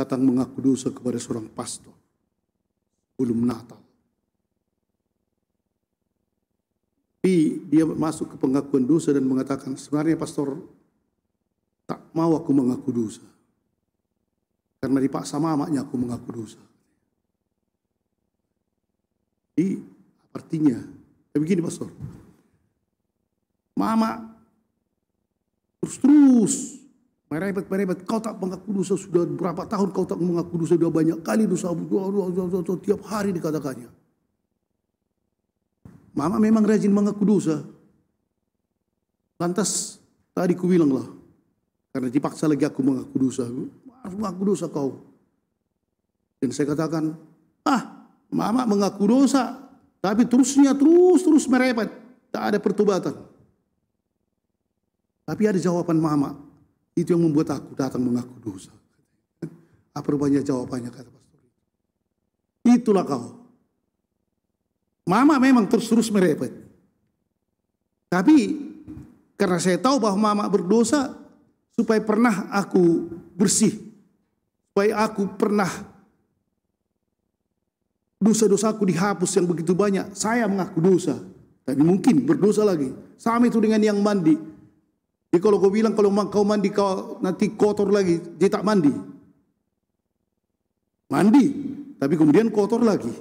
datang mengaku dosa kepada seorang pastor belum Natal. Tapi dia masuk ke pengakuan dosa dan mengatakan, sebenarnya pastor tak mau aku mengaku dosa. Karena dipaksa mamanya aku mengaku dosa. Jadi artinya, ya begini pastor. Mama terus-terus Merepet-merepet, kau tak mengaku dosa sudah berapa tahun, kau tak mengaku dosa sudah banyak kali dosa, tiap hari dikatakannya. Mama memang rajin mengaku dosa. Lantas tadi ku bilang lah, karena dipaksa lagi aku mengaku dosa, maaf mengaku dosa kau. Dan saya katakan, ah mama mengaku dosa, tapi terusnya terus-terus merepet, tak ada pertobatan. Tapi ada jawaban mama, itu yang membuat aku datang mengaku dosa. Apa rupanya jawabannya kata pastor. Itulah kau. Mama memang terus-terus merepet. Tapi karena saya tahu bahwa mama berdosa supaya pernah aku bersih. Supaya aku pernah dosa-dosaku dihapus yang begitu banyak. Saya mengaku dosa. Tapi mungkin berdosa lagi. Sama itu dengan yang mandi. Jadi kalau kau bilang kalau kau mandi kau nanti kotor lagi, dia tak mandi. Mandi, tapi kemudian kotor lagi.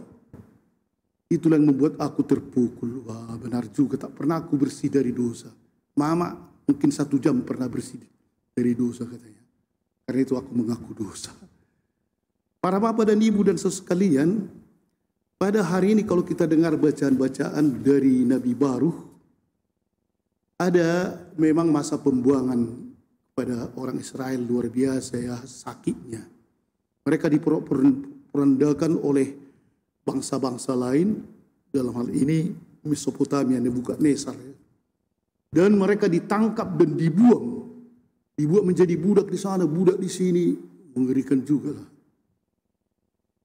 Itulah yang membuat aku terpukul. Wah benar juga, tak pernah aku bersih dari dosa. Mama mungkin satu jam pernah bersih dari dosa katanya. Karena itu aku mengaku dosa. Para bapak dan ibu dan saudara sekalian, pada hari ini kalau kita dengar bacaan-bacaan dari Nabi Baruh, ada memang masa pembuangan pada orang Israel luar biasa ya sakitnya. Mereka diperendahkan oleh bangsa-bangsa lain dalam hal ini Mesopotamia Nebukadnezar ya. dan mereka ditangkap dan dibuang dibuat menjadi budak di sana budak di sini mengerikan juga lah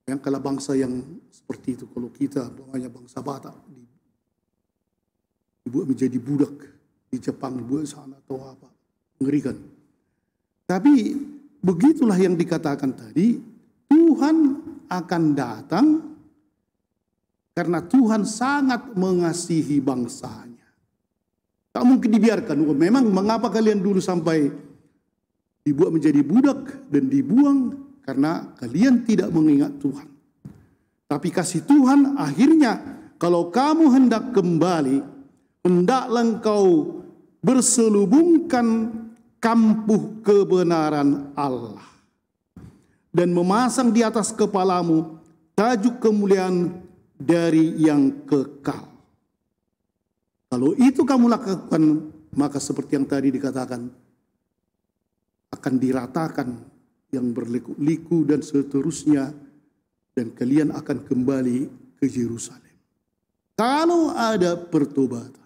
yang kalau bangsa yang seperti itu kalau kita banyak bangsa Batak dibuat menjadi budak di Jepang dua sana atau apa. Mengerikan. Tapi begitulah yang dikatakan tadi, Tuhan akan datang karena Tuhan sangat mengasihi bangsanya. Tak mungkin dibiarkan. Memang mengapa kalian dulu sampai dibuat menjadi budak dan dibuang karena kalian tidak mengingat Tuhan. Tapi kasih Tuhan akhirnya kalau kamu hendak kembali, hendaklah engkau berselubungkan kampuh kebenaran Allah dan memasang di atas kepalamu tajuk kemuliaan dari yang kekal. Kalau itu kamu lakukan, maka seperti yang tadi dikatakan, akan diratakan yang berliku-liku dan seterusnya, dan kalian akan kembali ke Yerusalem. Kalau ada pertobatan,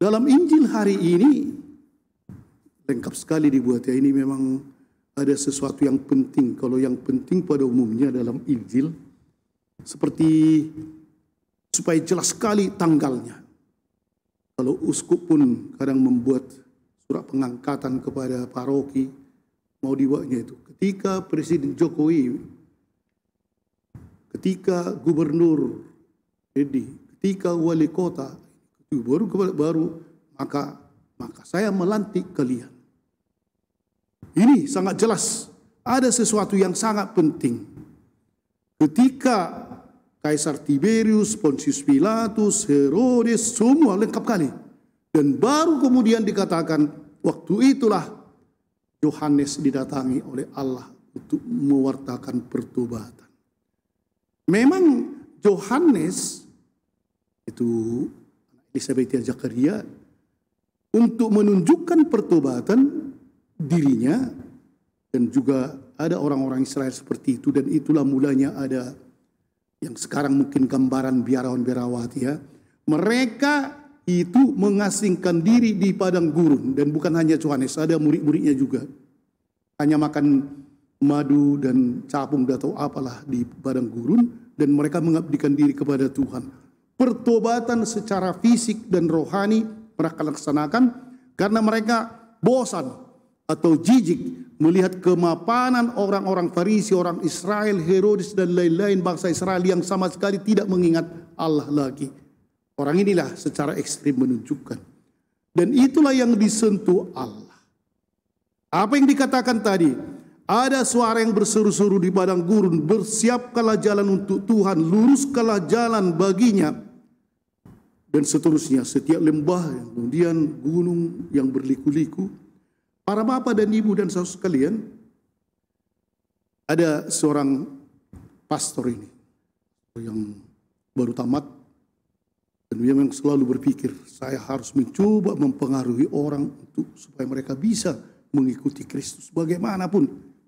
dalam Injil hari ini lengkap sekali dibuat ya ini memang ada sesuatu yang penting. Kalau yang penting pada umumnya dalam Injil seperti supaya jelas sekali tanggalnya. Kalau uskup pun kadang membuat surat pengangkatan kepada paroki mau dibuatnya itu. Ketika Presiden Jokowi, ketika Gubernur Edi, ketika Wali Kota baru baru maka maka saya melantik kalian. Ini sangat jelas ada sesuatu yang sangat penting. Ketika Kaisar Tiberius, Pontius Pilatus, Herodes semua lengkap kali. Dan baru kemudian dikatakan waktu itulah Yohanes didatangi oleh Allah untuk mewartakan pertobatan. Memang Yohanes itu Elizabeth Zakaria untuk menunjukkan pertobatan dirinya dan juga ada orang-orang Israel seperti itu dan itulah mulanya ada yang sekarang mungkin gambaran biarawan-biarawati ya. Mereka itu mengasingkan diri di padang gurun dan bukan hanya Yohanes, ada murid-muridnya juga. Hanya makan madu dan capung atau apalah di padang gurun dan mereka mengabdikan diri kepada Tuhan pertobatan secara fisik dan rohani mereka laksanakan karena mereka bosan atau jijik melihat kemapanan orang-orang Farisi, orang Israel, Herodes dan lain-lain bangsa Israel yang sama sekali tidak mengingat Allah lagi. Orang inilah secara ekstrim menunjukkan. Dan itulah yang disentuh Allah. Apa yang dikatakan tadi? Ada suara yang berseru-seru di padang gurun, bersiapkanlah jalan untuk Tuhan, luruskanlah jalan baginya dan seterusnya. Setiap lembah, kemudian gunung yang berliku-liku. Para bapak dan ibu dan saudara sekalian, ada seorang pastor ini yang baru tamat dan dia memang selalu berpikir saya harus mencoba mempengaruhi orang untuk supaya mereka bisa mengikuti Kristus bagaimanapun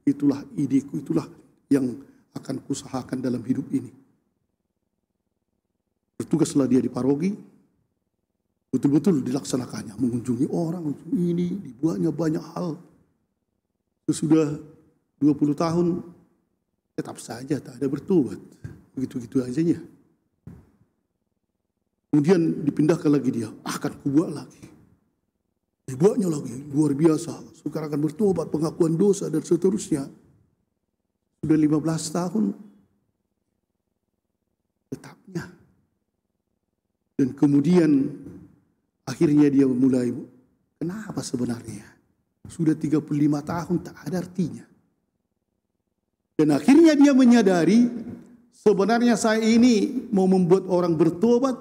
itulah ideku itulah yang akan kusahakan dalam hidup ini bertugaslah dia di paroki betul-betul dilaksanakannya. Mengunjungi orang, ini, dibuatnya banyak hal. Sesudah 20 tahun, tetap saja tak ada bertobat. Begitu-gitu ajanya. Kemudian dipindahkan lagi dia, akan kubuat lagi. Dibuatnya lagi, luar biasa. Sekarang akan bertobat, pengakuan dosa dan seterusnya. Sudah 15 tahun, tetapnya. Dan kemudian Akhirnya dia memulai. kenapa sebenarnya? Sudah 35 tahun tak ada artinya. Dan akhirnya dia menyadari, sebenarnya saya ini mau membuat orang bertobat,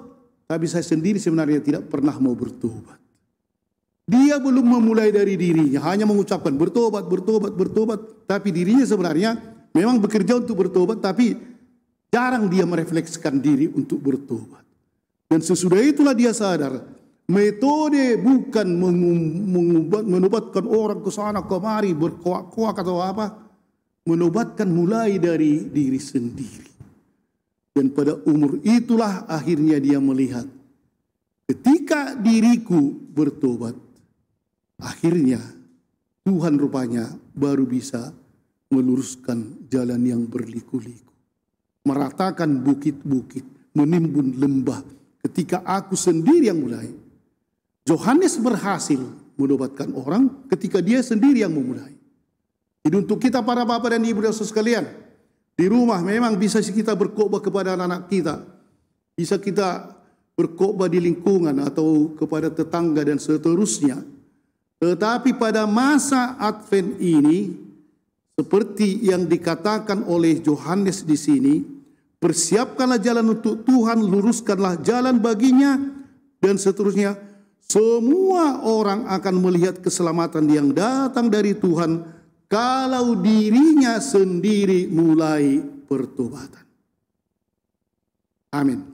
tapi saya sendiri sebenarnya tidak pernah mau bertobat. Dia belum memulai dari dirinya, hanya mengucapkan bertobat, bertobat, bertobat. Tapi dirinya sebenarnya memang bekerja untuk bertobat, tapi jarang dia merefleksikan diri untuk bertobat. Dan sesudah itulah dia sadar Metode bukan mengubat, menobatkan orang ke sana kemari berkuak-kuak atau apa. Menobatkan mulai dari diri sendiri. Dan pada umur itulah akhirnya dia melihat. Ketika diriku bertobat. Akhirnya Tuhan rupanya baru bisa meluruskan jalan yang berliku-liku. Meratakan bukit-bukit, menimbun lembah. Ketika aku sendiri yang mulai Yohanes berhasil menobatkan orang ketika dia sendiri yang memulai. Jadi untuk kita para bapak dan ibu dan sekalian, di rumah memang bisa kita berkhotbah kepada anak-anak kita. Bisa kita berkhotbah di lingkungan atau kepada tetangga dan seterusnya. Tetapi pada masa Advent ini seperti yang dikatakan oleh Yohanes di sini, persiapkanlah jalan untuk Tuhan, luruskanlah jalan baginya dan seterusnya semua orang akan melihat keselamatan yang datang dari Tuhan kalau dirinya sendiri mulai pertobatan. Amin.